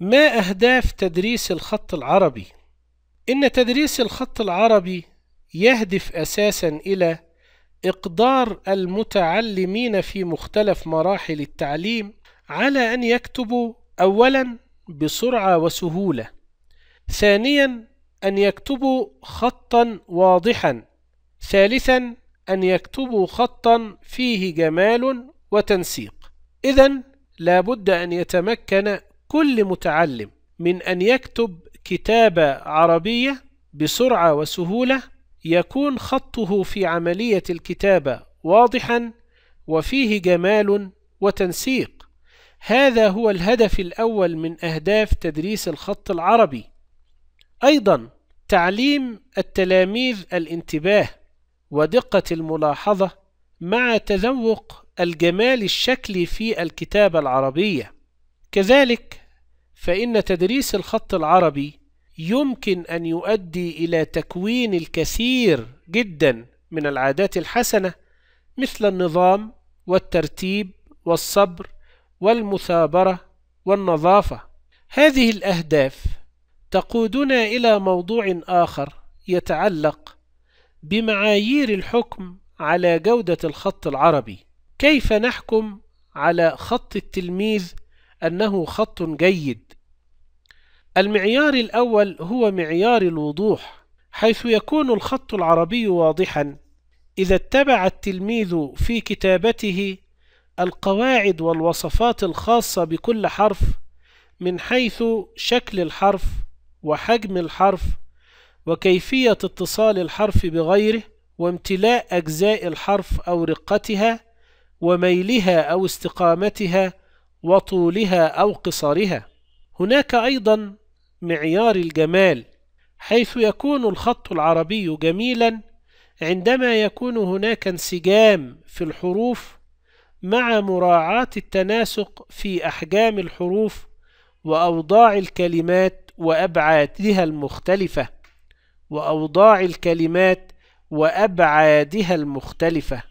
ما أهداف تدريس الخط العربي؟ إن تدريس الخط العربي يهدف أساسًا إلى إقدار المتعلمين في مختلف مراحل التعليم على أن يكتبوا أولًا بسرعة وسهولة، ثانيًا أن يكتبوا خطًا واضحًا، ثالثًا أن يكتبوا خطًا فيه جمال وتنسيق، إذًا لابد أن يتمكن كل متعلم من أن يكتب كتابة عربية بسرعة وسهولة يكون خطه في عملية الكتابة واضحا وفيه جمال وتنسيق هذا هو الهدف الأول من أهداف تدريس الخط العربي أيضا تعليم التلاميذ الانتباه ودقة الملاحظة مع تذوق الجمال الشكلي في الكتابة العربية كذلك فإن تدريس الخط العربي يمكن أن يؤدي إلى تكوين الكثير جدا من العادات الحسنة مثل النظام والترتيب والصبر والمثابرة والنظافة هذه الأهداف تقودنا إلى موضوع آخر يتعلق بمعايير الحكم على جودة الخط العربي كيف نحكم على خط التلميذ أنه خط جيد المعيار الأول هو معيار الوضوح حيث يكون الخط العربي واضحا إذا اتبع التلميذ في كتابته القواعد والوصفات الخاصة بكل حرف من حيث شكل الحرف وحجم الحرف وكيفية اتصال الحرف بغيره وامتلاء أجزاء الحرف أو رقتها وميلها أو استقامتها وطولها أو قصرها هناك أيضا معيار الجمال حيث يكون الخط العربي جميلا عندما يكون هناك انسجام في الحروف مع مراعاة التناسق في أحجام الحروف وأوضاع الكلمات وأبعادها المختلفة وأوضاع الكلمات وأبعادها المختلفة